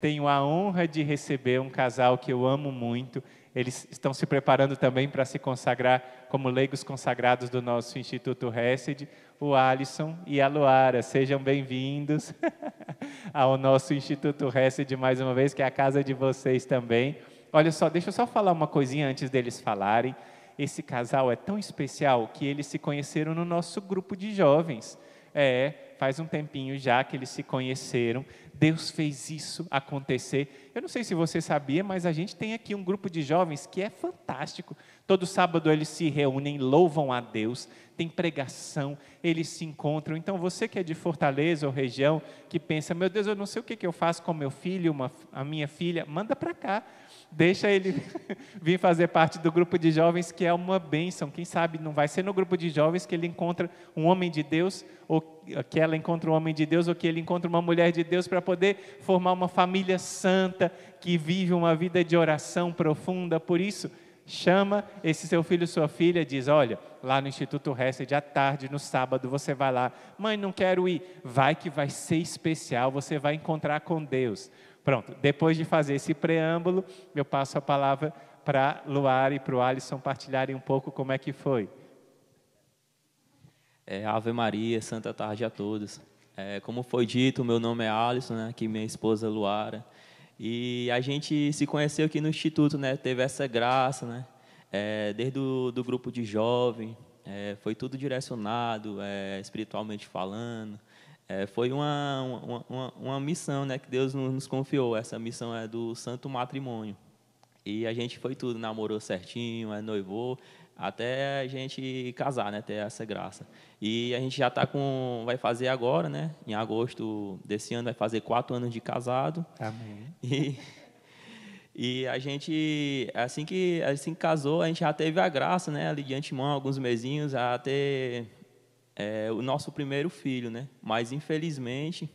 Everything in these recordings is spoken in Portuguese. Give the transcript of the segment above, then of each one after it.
Tenho a honra de receber um casal que eu amo muito. Eles estão se preparando também para se consagrar como leigos consagrados do nosso Instituto Hesed, o Alisson e a Luara. Sejam bem-vindos ao nosso Instituto Hesed mais uma vez, que é a casa de vocês também. Olha só, deixa eu só falar uma coisinha antes deles falarem. Esse casal é tão especial que eles se conheceram no nosso grupo de jovens. É, faz um tempinho já que eles se conheceram. Deus fez isso acontecer. Eu não sei se você sabia, mas a gente tem aqui um grupo de jovens que é fantástico. Todo sábado eles se reúnem, louvam a Deus, tem pregação, eles se encontram. Então você que é de Fortaleza ou região, que pensa, meu Deus, eu não sei o que eu faço com meu filho, uma, a minha filha, manda para cá Deixa ele vir fazer parte do grupo de jovens, que é uma bênção. Quem sabe não vai ser no grupo de jovens que ele encontra um homem de Deus, ou que ela encontra um homem de Deus, ou que ele encontra uma mulher de Deus, para poder formar uma família santa que vive uma vida de oração profunda. Por isso, chama esse seu filho, sua filha, diz: Olha, lá no Instituto Hesed, à tarde, no sábado, você vai lá. Mãe, não quero ir. Vai que vai ser especial, você vai encontrar com Deus. Pronto, depois de fazer esse preâmbulo, eu passo a palavra para Luar e para o Alisson partilharem um pouco como é que foi. É, Ave Maria, Santa Tarde a todos. É, como foi dito, meu nome é Alisson, né, aqui minha esposa é Luara. E a gente se conheceu aqui no Instituto, né, teve essa graça, né, é, desde o do grupo de jovem, é, foi tudo direcionado, é, espiritualmente falando, é, foi uma, uma, uma, missão né, que Deus nos confiou. Essa missão é do santo matrimônio. E a gente foi tudo, namorou certinho, é, noivou, até a gente casar, né, ter essa graça. E a gente já está com, vai fazer agora, né, em agosto desse ano, vai fazer quatro anos de casado. Amém. E, e a gente, assim que, assim que casou, a gente já teve a graça, né, ali de antemão, alguns mesinhos, até ter é, o nosso primeiro filho, né? Mas infelizmente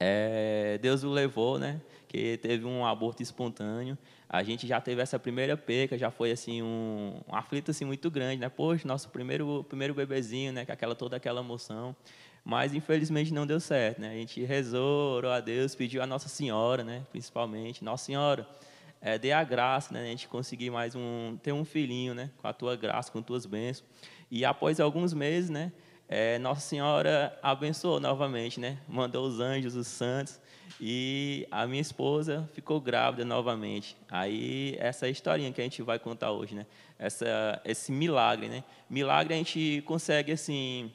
é, Deus o levou, né? Que teve um aborto espontâneo. A gente já teve essa primeira perca, já foi assim um, um aflito assim muito grande, né? Poxa, nosso primeiro primeiro bebezinho, né? Com aquela toda aquela emoção. Mas infelizmente não deu certo, né? A gente rezou, orou a Deus, pediu a Nossa Senhora, né? Principalmente, Nossa Senhora, é, dê a graça, né? A gente conseguir mais um ter um filhinho, né? Com a tua graça, com tuas bênçãos. E após alguns meses, né? é, Nossa Senhora abençoou novamente, né? Mandou os anjos, os santos, e a minha esposa ficou grávida novamente. Aí essa historinha que a gente vai contar hoje, né? Essa, esse milagre, né? Milagre a gente consegue assim,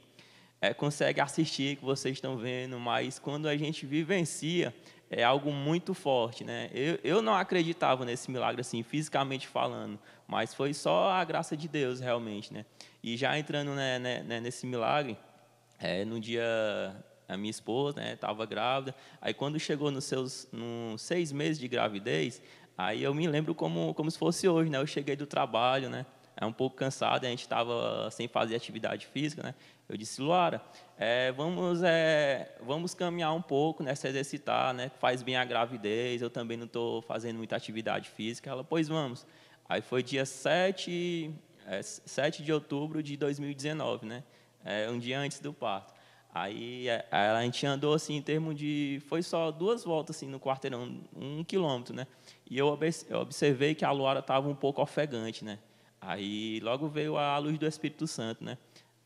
é, consegue assistir que vocês estão vendo, mas quando a gente vivencia é algo muito forte, né? Eu, eu não acreditava nesse milagre assim, fisicamente falando, mas foi só a graça de Deus realmente, né? E já entrando né, né, né, nesse milagre, é, no dia a minha esposa estava né, grávida. Aí quando chegou nos seus nos seis meses de gravidez, aí eu me lembro como como se fosse hoje, né? Eu cheguei do trabalho, né? É um pouco cansado, a gente estava sem fazer atividade física, né? Eu disse, Luara, é, vamos é, vamos caminhar um pouco, né? Se exercitar, né? Faz bem a gravidez. Eu também não estou fazendo muita atividade física. Ela, pois vamos. Aí foi dia 7 é, 7 de outubro de 2019, né? É, um dia antes do parto. Aí é, a, a gente andou assim em termos de foi só duas voltas assim no quarteirão, um quilômetro, né? E eu observei que a Luara estava um pouco ofegante, né? Aí logo veio a luz do Espírito Santo, né?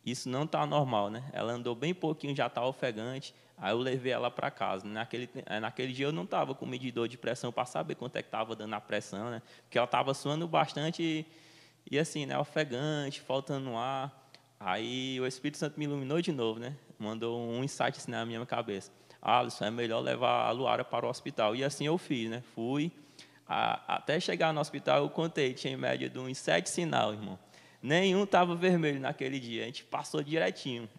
Isso não está normal, né? Ela andou bem pouquinho, já está ofegante. Aí eu levei ela para casa. Naquele, é, naquele dia eu não estava com medidor de pressão para saber quanto é que estava dando a pressão, né? Porque ela estava suando bastante. E, e assim, né, ofegante, faltando ar. Aí o Espírito Santo me iluminou de novo, né? Mandou um insight assim, na minha cabeça. Alisson, é melhor levar a Luara para o hospital. E assim eu fiz, né? Fui. A, até chegar no hospital, eu contei, tinha em média de uns sete sinal, irmão. Nenhum estava vermelho naquele dia, a gente passou direitinho.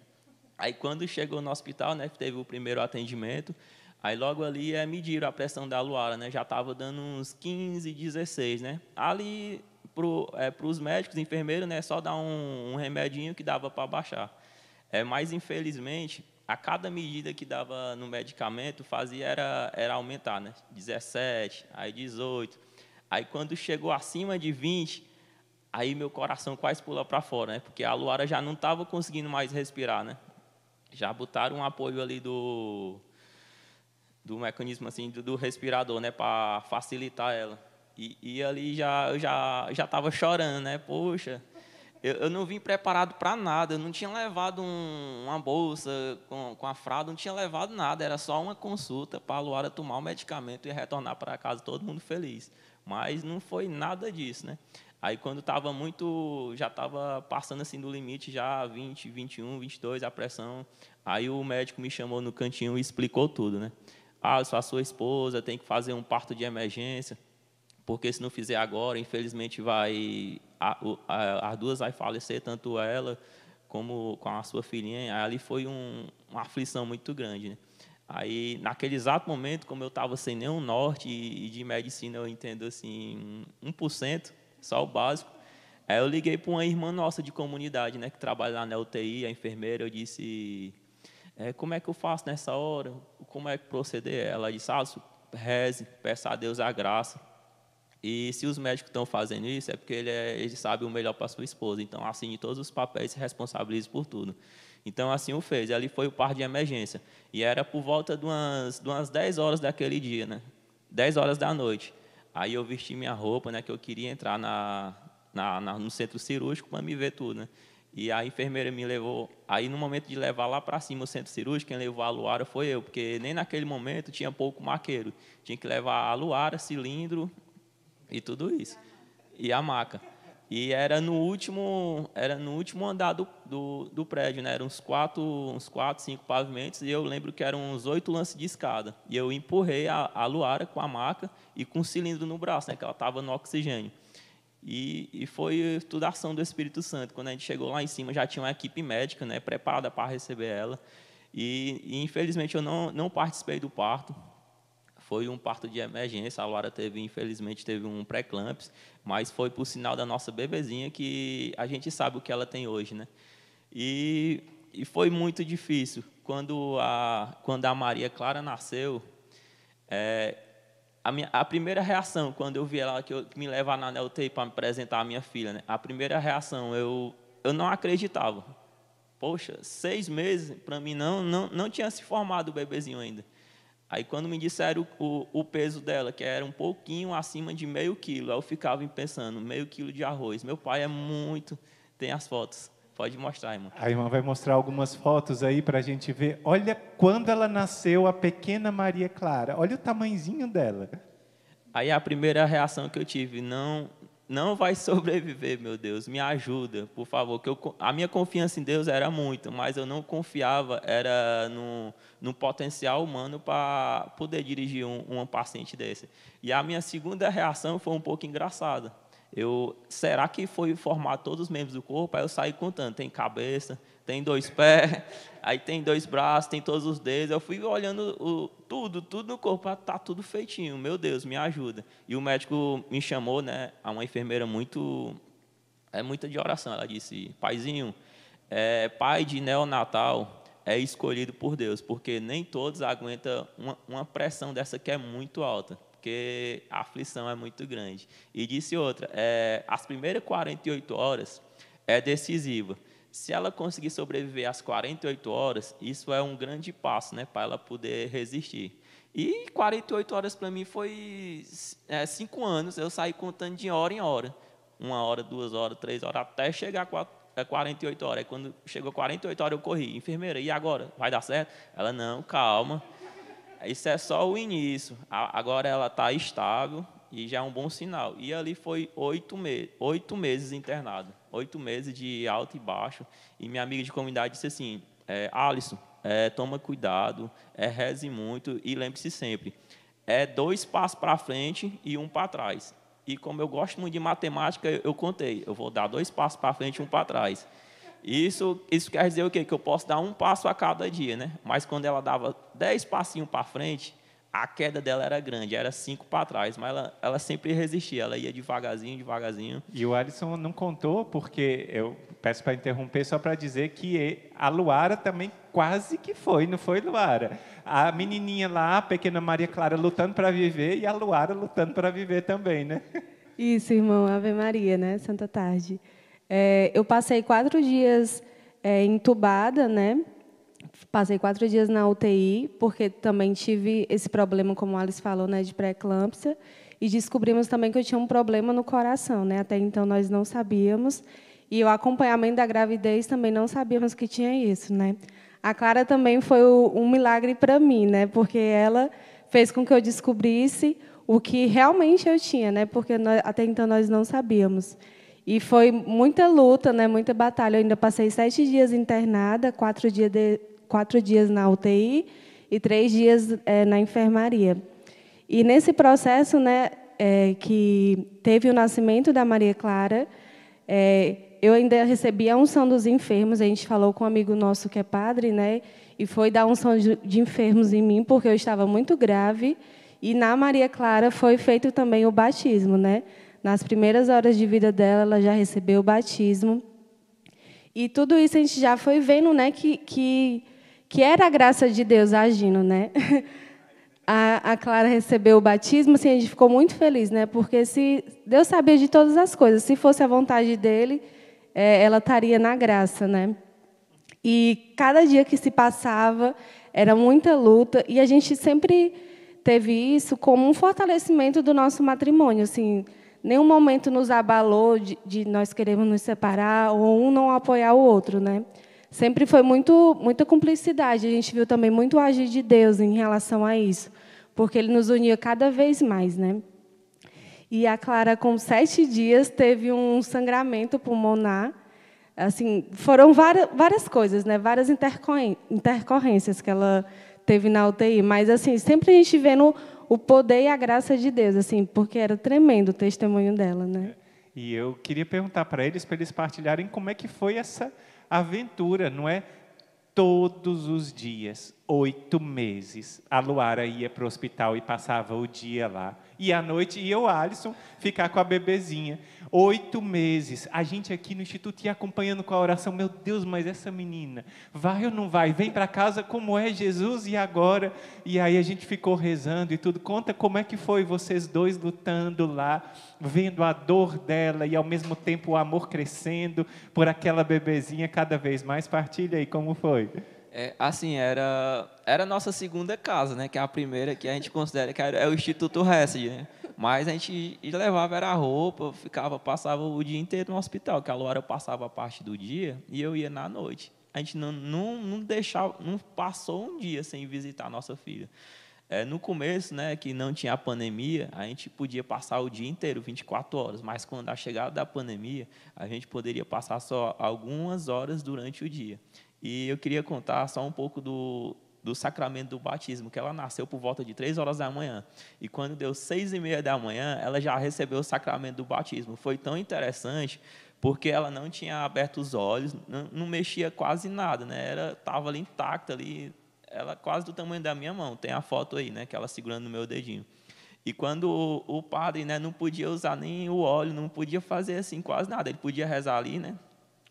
Aí, quando chegou no hospital, né, teve o primeiro atendimento, aí logo ali é, mediram a pressão da Luara, né? Já estava dando uns 15, 16, né? Ali para é, os médicos, enfermeiros, né, é só dar um, um remedinho que dava para baixar. É, mas, infelizmente, a cada medida que dava no medicamento fazia era, era aumentar, né? 17, aí 18. Aí quando chegou acima de 20, aí meu coração quase pula para fora, né? Porque a Luara já não estava conseguindo mais respirar, né? Já botaram um apoio ali do do mecanismo assim do, do respirador, né, para facilitar ela. E, e ali já eu já já estava chorando, né? Poxa, eu, eu não vim preparado para nada. Eu não tinha levado um, uma bolsa com, com a fralda, não tinha levado nada. Era só uma consulta para a Luara tomar o medicamento e retornar para casa todo mundo feliz. Mas não foi nada disso, né? Aí quando estava muito, já estava passando assim do limite, já 20, 21, 22, a pressão. Aí o médico me chamou no cantinho e explicou tudo, né? Ah, a sua esposa tem que fazer um parto de emergência porque se não fizer agora, infelizmente vai a, a, as duas vai falecer, tanto ela como com a sua filhinha. Aí, ali foi um, uma aflição muito grande. Né? Aí, naquele exato momento, como eu estava sem nenhum norte e, e, de medicina eu entendo assim 1%, só o básico, aí eu liguei para uma irmã nossa de comunidade, né, que trabalha lá na UTI, a enfermeira, eu disse, é, como é que eu faço nessa hora? Como é que proceder? Ela disse, ah, reze, peça a Deus a graça e se os médicos estão fazendo isso, é porque ele, é, ele sabe o melhor para sua esposa. Então, assine todos os papéis e se responsabilize por tudo. Então, assim o fez. Ali foi o par de emergência. E era por volta de umas, de umas 10 horas daquele dia, né? 10 horas da noite. Aí eu vesti minha roupa, né? Que eu queria entrar na, na, na no centro cirúrgico para me ver tudo, né? E a enfermeira me levou. Aí, no momento de levar lá para cima o centro cirúrgico, quem levou a Luara foi eu, porque nem naquele momento tinha pouco maqueiro. Tinha que levar a Luara, cilindro e tudo isso. E a maca. E era no último, era no último andar do, do, do, prédio, né? Eram uns quatro, uns quatro, cinco pavimentos, e eu lembro que eram uns oito lances de escada. E eu empurrei a, a Luara com a maca e com o um cilindro no braço, né? Que ela estava no oxigênio. E, e foi tudo a ação do Espírito Santo. Quando a gente chegou lá em cima, já tinha uma equipe médica, né? Preparada para receber ela. E, e infelizmente eu não, não participei do parto. Foi um parto de emergência. A Laura teve, infelizmente, teve um pré-clamps, mas foi por sinal da nossa bebezinha que a gente sabe o que ela tem hoje, né? E, e foi muito difícil. Quando a, quando a Maria Clara nasceu, é, a, minha, a, primeira reação, quando eu vi ela que, eu, me levar na NELTEI para apresentar a minha filha, né? a primeira reação, eu, eu não acreditava. Poxa, seis meses, para mim, não, não, não tinha se formado o bebezinho ainda. Aí, quando me disseram o, o, peso dela, que era um pouquinho acima de meio quilo, eu ficava pensando, meio quilo de arroz. Meu pai é muito... Tem as fotos. Pode mostrar, irmã. A irmã vai mostrar algumas fotos aí para a gente ver. Olha quando ela nasceu, a pequena Maria Clara. Olha o tamanzinho dela. Aí a primeira reação que eu tive, não, não vai sobreviver, meu Deus, me ajuda, por favor. Que eu, a minha confiança em Deus era muito, mas eu não confiava era no, no potencial humano para poder dirigir um, um paciente desse. E a minha segunda reação foi um pouco engraçada eu, será que foi formar todos os membros do corpo? Aí eu saí contando, tem cabeça, tem dois pés, aí tem dois braços, tem todos os dedos. Eu fui olhando o, tudo, tudo no corpo, tá, tá tudo feitinho. Meu Deus, me ajuda. E o médico me chamou, né? A uma enfermeira muito é muita de oração. Ela disse: "Paizinho, é, pai de neonatal é escolhido por Deus, porque nem todos aguentam uma, uma pressão dessa que é muito alta." porque a aflição é muito grande. E disse outra, é, as primeiras 48 horas é decisiva. Se ela conseguir sobreviver às 48 horas, isso é um grande passo, né, para ela poder resistir. E 48 horas para mim foi é, cinco anos. Eu saí contando de hora em hora, uma hora, duas horas, três horas, até chegar a 48 é, horas. Aí, quando chegou 48 horas, eu corri. Enfermeira, e agora? Vai dar certo? Ela, não, calma. Isso é só o início. Agora ela está estável e já é um bom sinal. E ali foi oito, me oito meses internado, oito meses de alto e baixo. E minha amiga de comunidade disse assim: é, Alisson, é, toma cuidado, é, reze muito e lembre-se sempre: é dois passos para frente e um para trás. E como eu gosto muito de matemática, eu, eu contei: eu vou dar dois passos para frente e um para trás. Isso, isso quer dizer o quê? Que eu posso dar um passo a cada dia, né? Mas quando ela dava dez passinhos para frente, a queda dela era grande, era cinco para trás, mas ela, ela sempre resistia, ela ia devagarzinho, devagarzinho. E o Alisson não contou, porque eu peço para interromper só para dizer que a Luara também quase que foi, não foi, Luara? A menininha lá, a pequena Maria Clara, lutando para viver e a Luara lutando para viver também, né? Isso, irmão, Ave Maria, né? Santa Tarde. É, eu passei quatro dias é, entubada, né? Passei quatro dias na UTI, porque também tive esse problema, como o Alice falou, né, de pré-eclâmpsia. E descobrimos também que eu tinha um problema no coração. Né? Até então, nós não sabíamos. E o acompanhamento da gravidez também não sabíamos que tinha isso. Né? A Clara também foi um milagre para mim, né? porque ela fez com que eu descobrisse o que realmente eu tinha, né? porque nós, até então nós não sabíamos. E foi muita luta, né? muita batalha. Eu ainda passei sete dias internada, quatro dias de, quatro dias na UTI e três dias é, na enfermaria. E nesse processo, né, é, que teve o nascimento da Maria Clara, é, eu ainda recebi a unção dos enfermos. A gente falou com um amigo nosso que é padre, né, e foi dar unção de, de enfermos em mim porque eu estava muito grave. E na Maria Clara foi feito também o batismo, né? Nas primeiras horas de vida dela, ela já recebeu o batismo. E tudo isso a gente já foi vendo, né, que, que que era a graça de Deus agindo, né? A, a, Clara recebeu o batismo, assim, a gente ficou muito feliz, né? Porque se Deus sabia de todas as coisas, se fosse a vontade dele, é, ela estaria na graça, né? E cada dia que se passava era muita luta e a gente sempre teve isso como um fortalecimento do nosso matrimônio, assim. Nenhum momento nos abalou de, de nós queremos nos separar ou um não apoiar o outro, né? sempre foi muito, muita cumplicidade. A gente viu também muito agir de Deus em relação a isso, porque Ele nos unia cada vez mais, né? E a Clara, com sete dias, teve um sangramento pulmonar. Assim, foram várias, várias coisas, né? Várias intercorrências que ela teve na UTI. Mas assim, sempre a gente vendo o poder e a graça de Deus, assim, porque era tremendo o testemunho dela, né? E eu queria perguntar para eles, para eles partilharem como é que foi essa aventura, não é? Todos os dias, oito meses, a Luara ia para o hospital e passava o dia lá e à noite e eu, Alisson, ficar com a bebezinha. Oito meses, a gente aqui no Instituto ia acompanhando com a oração, meu Deus, mas essa menina, vai ou não vai? Vem para casa, como é Jesus e agora? E aí a gente ficou rezando e tudo. Conta como é que foi vocês dois lutando lá, vendo a dor dela e ao mesmo tempo o amor crescendo por aquela bebezinha cada vez mais. Partilha aí como foi. É, assim, era, era a nossa segunda casa, né? Que é a primeira que a gente considera que era, é o Instituto Hesed, né? Mas a gente levava era a roupa, ficava, passava o dia inteiro no hospital, que a Luara passava a parte do dia e eu ia na noite. A gente não, não, não deixava, não passou um dia sem visitar a nossa filha. É, no começo, né, que não tinha a pandemia, a gente podia passar o dia inteiro, 24 horas, mas quando a chegada da pandemia, a gente poderia passar só algumas horas durante o dia. E eu queria contar só um pouco do, do sacramento do batismo, que ela nasceu por volta de três horas da manhã. E quando deu seis e meia da manhã, ela já recebeu o sacramento do batismo. Foi tão interessante porque ela não tinha aberto os olhos, não, não mexia quase nada, né? Era tava ali intacta ali, ela quase do tamanho da minha mão. Tem a foto aí, né? Que ela segurando no meu dedinho. E quando o, o padre, né, não podia usar nem o óleo, não podia fazer assim quase nada. Ele podia rezar ali, né?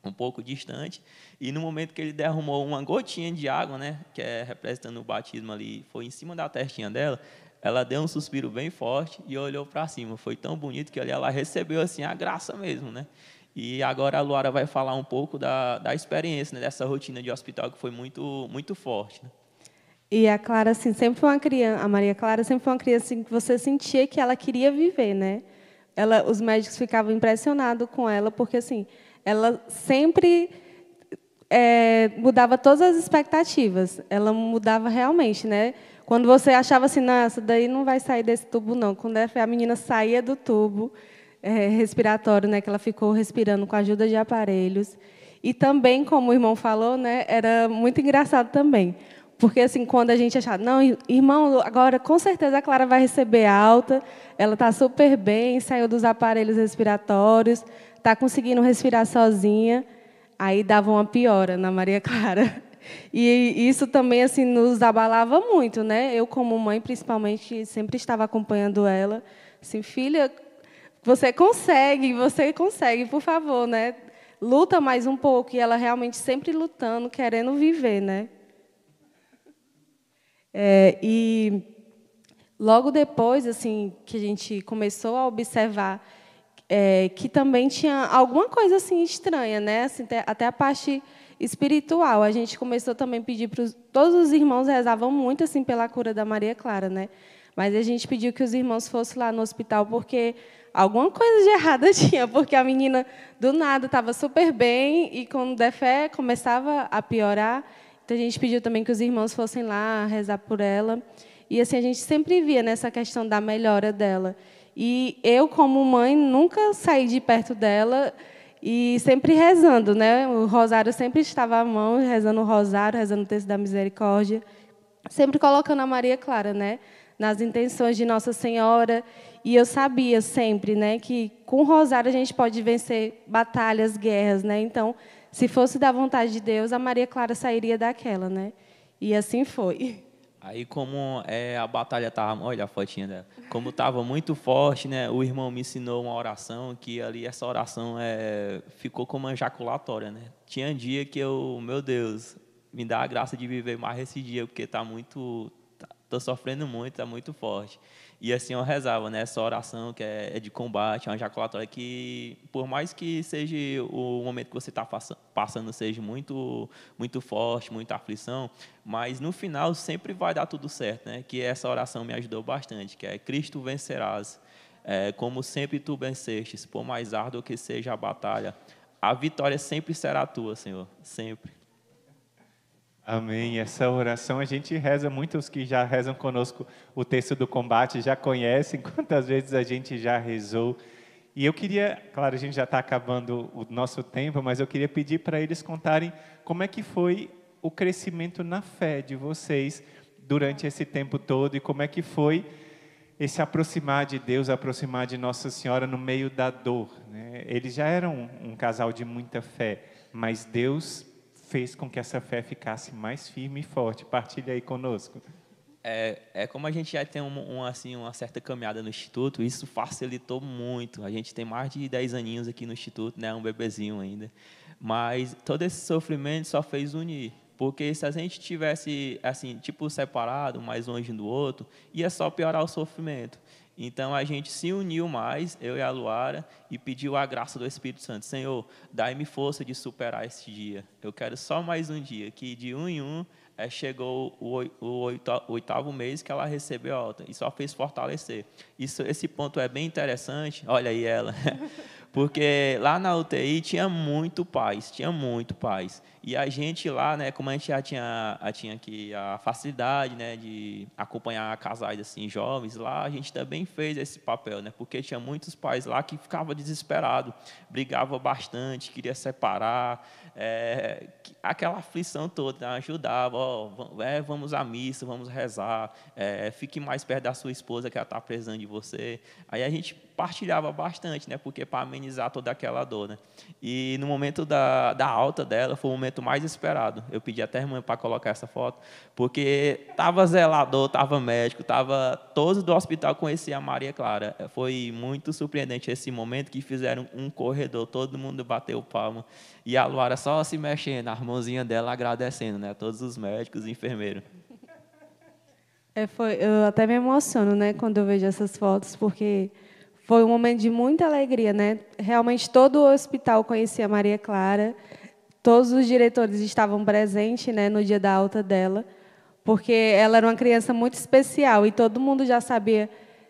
um pouco distante, e no momento que ele derramou uma gotinha de água, né, que é representando o batismo ali, foi em cima da testinha dela, ela deu um suspiro bem forte e olhou para cima. Foi tão bonito que ali ela recebeu assim a graça mesmo, né? E agora a Luara vai falar um pouco da, da experiência, né, dessa rotina de hospital que foi muito muito forte, né? E a Clara assim, sempre foi uma criança, a Maria Clara sempre foi uma criança assim, que você sentia que ela queria viver, né? Ela, os médicos ficavam impressionados com ela porque assim, ela sempre é, mudava todas as expectativas. Ela mudava realmente, né? Quando você achava assim, nossa, daí não vai sair desse tubo, não. Quando a menina saía do tubo é, respiratório, né, que ela ficou respirando com a ajuda de aparelhos. E também, como o irmão falou, né, era muito engraçado também. Porque, assim, quando a gente achava, não, irmão, agora com certeza a Clara vai receber alta, ela está super bem, saiu dos aparelhos respiratórios, está conseguindo respirar sozinha, aí dava uma piora na Maria Clara. E isso também assim nos abalava muito, né? Eu como mãe, principalmente, sempre estava acompanhando ela, assim, filha, você consegue, você consegue, por favor, né? Luta mais um pouco e ela realmente sempre lutando, querendo viver, né? É, e logo depois, assim, que a gente começou a observar é, que também tinha alguma coisa assim estranha, né? Assim, até a parte espiritual. A gente começou também a pedir para todos os irmãos rezavam muito assim pela cura da Maria Clara, né? Mas a gente pediu que os irmãos fossem lá no hospital porque alguma coisa de errada tinha, porque a menina do nada estava super bem e com der fé começava a piorar. Então a gente pediu também que os irmãos fossem lá rezar por ela. E assim a gente sempre via nessa questão da melhora dela. E eu, como mãe, nunca saí de perto dela e sempre rezando, né? O rosário sempre estava à mão, rezando o rosário, rezando o texto da misericórdia, sempre colocando a Maria Clara, né? Nas intenções de Nossa Senhora. E eu sabia sempre, né, que com o rosário a gente pode vencer batalhas, guerras, né? Então, se fosse da vontade de Deus, a Maria Clara sairia daquela, né? E assim foi. Aí como é, a batalha estava... Olha a fotinha dela. Como estava muito forte, né, o irmão me ensinou uma oração que ali essa oração é, ficou como ejaculatória. Né? Tinha um dia que eu... Meu Deus, me dá a graça de viver mais esse dia, porque tá muito... Estou tá, sofrendo muito, está muito forte. E assim eu rezava, né? Essa oração que é, é de combate, é uma jaculatória que, por mais que seja o momento que você está passando seja muito, muito forte, muita aflição, mas no final sempre vai dar tudo certo, né? Que essa oração me ajudou bastante, que é Cristo vencerás, é, como sempre tu vencestes, por mais árdua que seja a batalha, a vitória sempre será tua, Senhor, sempre. Amém. Essa oração a gente reza, muitos que já rezam conosco o texto do combate já conhecem quantas vezes a gente já rezou. E eu queria, claro, a gente já está acabando o nosso tempo, mas eu queria pedir para eles contarem como é que foi o crescimento na fé de vocês durante esse tempo todo e como é que foi esse aproximar de Deus, aproximar de Nossa Senhora no meio da dor. Né? Eles já eram um casal de muita fé, mas Deus fez com que essa fé ficasse mais firme e forte? Partilha aí conosco. É, é como a gente já tem um, um, assim, uma certa caminhada no Instituto, isso facilitou muito. A gente tem mais de 10 aninhos aqui no Instituto, né, um bebezinho ainda. Mas todo esse sofrimento só fez unir. Porque se a gente tivesse, assim, tipo, separado, mais longe um do outro, ia só piorar o sofrimento. Então a gente se uniu mais, eu e a Luara, e pediu a graça do Espírito Santo. Senhor, dai-me força de superar este dia. Eu quero só mais um dia, que de um em um é, chegou o, o, oitavo mês que ela recebeu alta e só fez fortalecer. Isso, esse ponto é bem interessante. Olha aí ela, porque lá na UTI tinha muito paz, tinha muito paz. E a gente lá, né, como a gente já tinha, já tinha aqui a facilidade, né, de acompanhar casais assim jovens lá, a gente também fez esse papel, né, porque tinha muitos pais lá que ficava desesperado, brigava bastante, queria separar, é, aquela aflição toda, né, ajudava, ó, é, vamos à missa, vamos rezar, é, fique mais perto da sua esposa que ela está precisando de você. Aí a gente partilhava bastante, né, porque para amenizar toda aquela dor. Né? E no momento da, da alta dela, foi o momento mais esperado. Eu pedi até a irmã para colocar essa foto, porque estava zelador, estava médico, estava todos do hospital conhecia a Maria Clara. É, foi muito surpreendente esse momento que fizeram um corredor, todo mundo bateu palma, e a Luara só se mexendo, a mãozinha dela agradecendo, né? Todos os médicos e enfermeiros. É, foi, eu até me emociono, né, quando eu vejo essas fotos, porque foi um momento de muita alegria, né? Realmente todo o hospital conhecia Maria Clara, todos os diretores estavam presentes, né, no dia da alta dela, porque ela era uma criança muito especial e todo mundo já sabia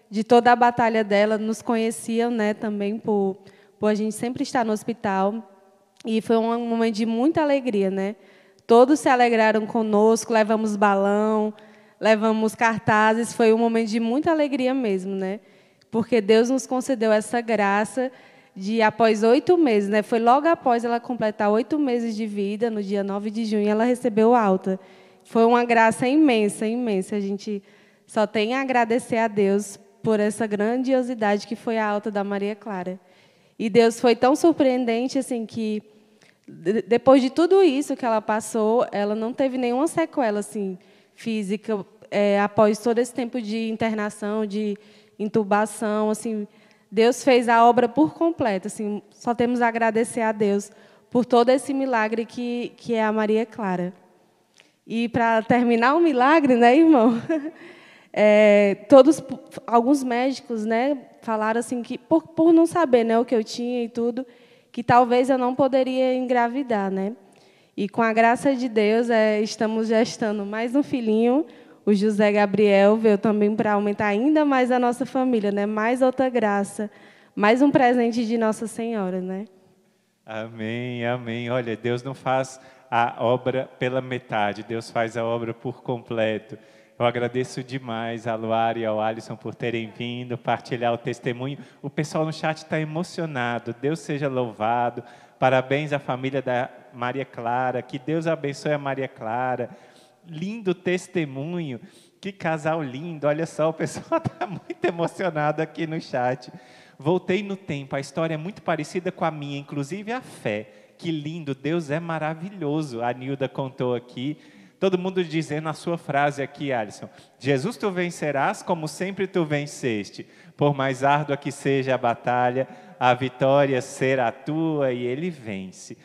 de toda a batalha dela, nos conheciam, né, também por, por a gente sempre estar no hospital. E foi um momento de muita alegria, né? Todos se alegraram conosco, levamos balão, levamos cartazes, foi um momento de muita alegria mesmo, né? Porque Deus nos concedeu essa graça de, após oito meses, né? Foi logo após ela completar oito meses de vida, no dia 9 de junho, ela recebeu alta. Foi uma graça imensa, imensa. A gente só tem a agradecer a Deus por essa grandiosidade que foi a alta da Maria Clara. E Deus foi tão surpreendente, assim, que depois de tudo isso que ela passou, ela não teve nenhuma sequela assim física é, após todo esse tempo de internação, de intubação, assim, Deus fez a obra por completo, assim, só temos a agradecer a Deus por todo esse milagre que que é a Maria Clara. E para terminar o milagre, né, irmão? É, todos alguns médicos, né, falaram assim que por, por não saber, né, o que eu tinha e tudo, que talvez eu não poderia engravidar, né? E com a graça de Deus, é, estamos gestando mais um filhinho. O José Gabriel veio também para aumentar ainda mais a nossa família, né? Mais outra graça, mais um presente de Nossa Senhora, né? Amém, amém. Olha, Deus não faz a obra pela metade, Deus faz a obra por completo. Eu agradeço demais a Luara e ao Alisson por terem vindo partilhar o testemunho. O pessoal no chat está emocionado. Deus seja louvado. Parabéns à família da Maria Clara. Que Deus abençoe a Maria Clara. Lindo testemunho. Que casal lindo. Olha só, o pessoal está muito emocionado aqui no chat. Voltei no tempo. A história é muito parecida com a minha, inclusive a fé. Que lindo, Deus é maravilhoso. A Nilda contou aqui todo mundo dizer na sua frase aqui, Alisson: Jesus, tu vencerás como sempre tu venceste. Por mais árdua que seja a batalha, a vitória será tua e ele vence.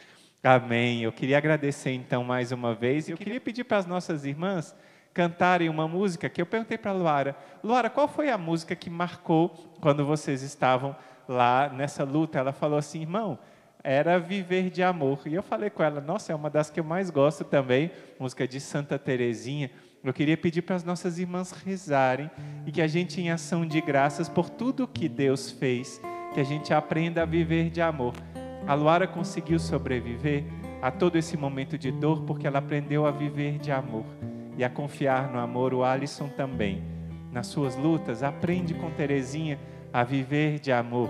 Amém. Eu queria agradecer então mais uma vez e eu queria pedir para as nossas irmãs cantarem uma música que eu perguntei para Luara. Luara, qual foi a música que marcou quando vocês estavam lá nessa luta? Ela falou assim, irmão, era Viver de Amor. E eu falei com ela, nossa, é uma das que eu mais gosto também, música de Santa Terezinha. Eu queria pedir para as nossas irmãs rezarem e que a gente, em ação de graças por tudo que Deus fez, que a gente aprenda a viver de amor. A Luara conseguiu sobreviver a todo esse momento de dor porque ela aprendeu a viver de amor e a confiar no amor. O Alisson também. Nas suas lutas, aprende com Terezinha a viver de amor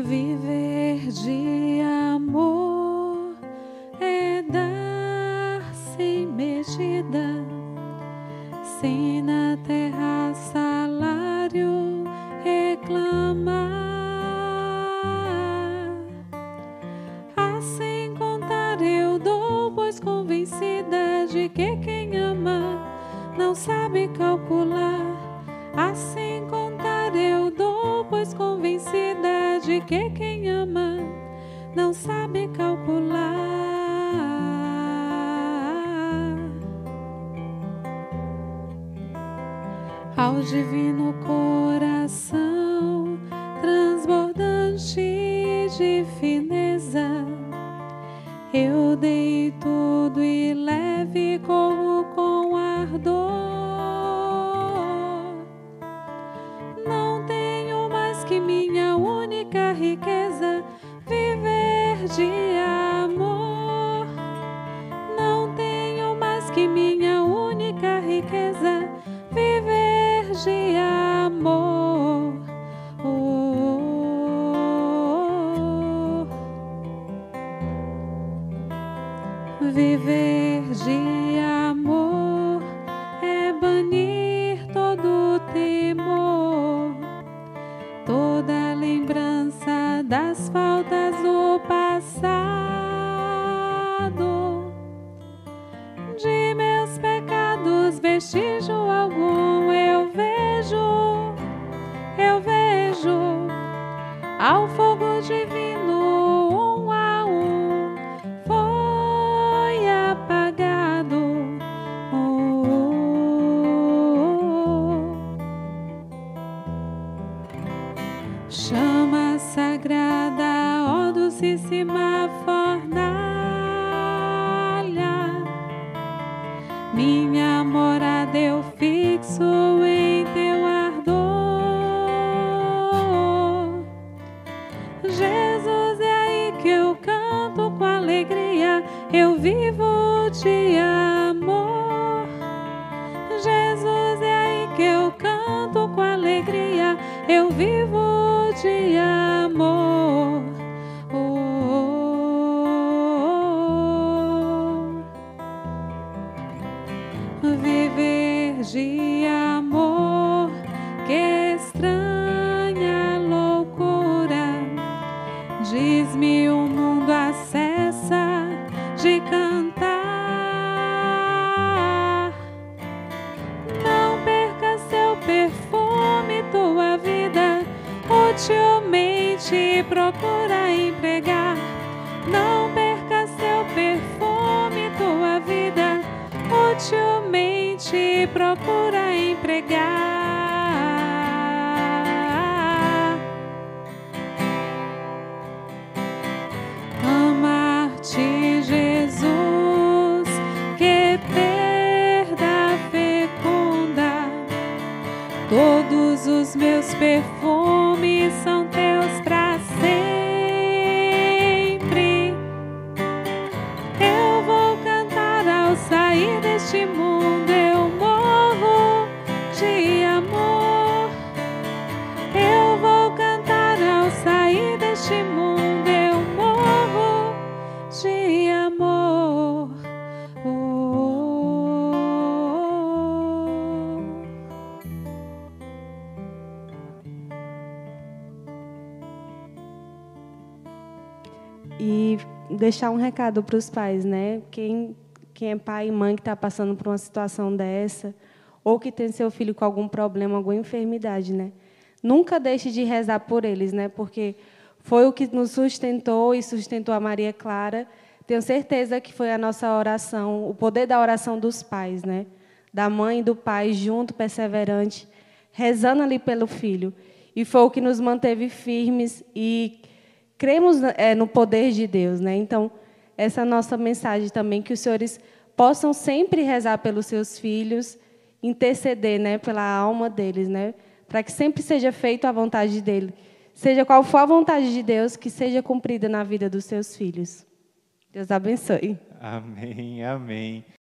viver dia divino eu vivo de amor. e deixar um recado para os pais, né? Quem, quem é pai e mãe que está passando por uma situação dessa, ou que tem seu filho com algum problema, alguma enfermidade, né? Nunca deixe de rezar por eles, né? Porque foi o que nos sustentou e sustentou a Maria Clara. Tenho certeza que foi a nossa oração, o poder da oração dos pais, né? Da mãe e do pai junto, perseverante, rezando ali pelo filho. E foi o que nos manteve firmes e cremos é, no poder de Deus, né? Então, essa nossa mensagem também que os senhores possam sempre rezar pelos seus filhos, interceder, né, pela alma deles, né, para que sempre seja feito a vontade dele, seja qual for a vontade de Deus, que seja cumprida na vida dos seus filhos. Deus abençoe. Amém, amém.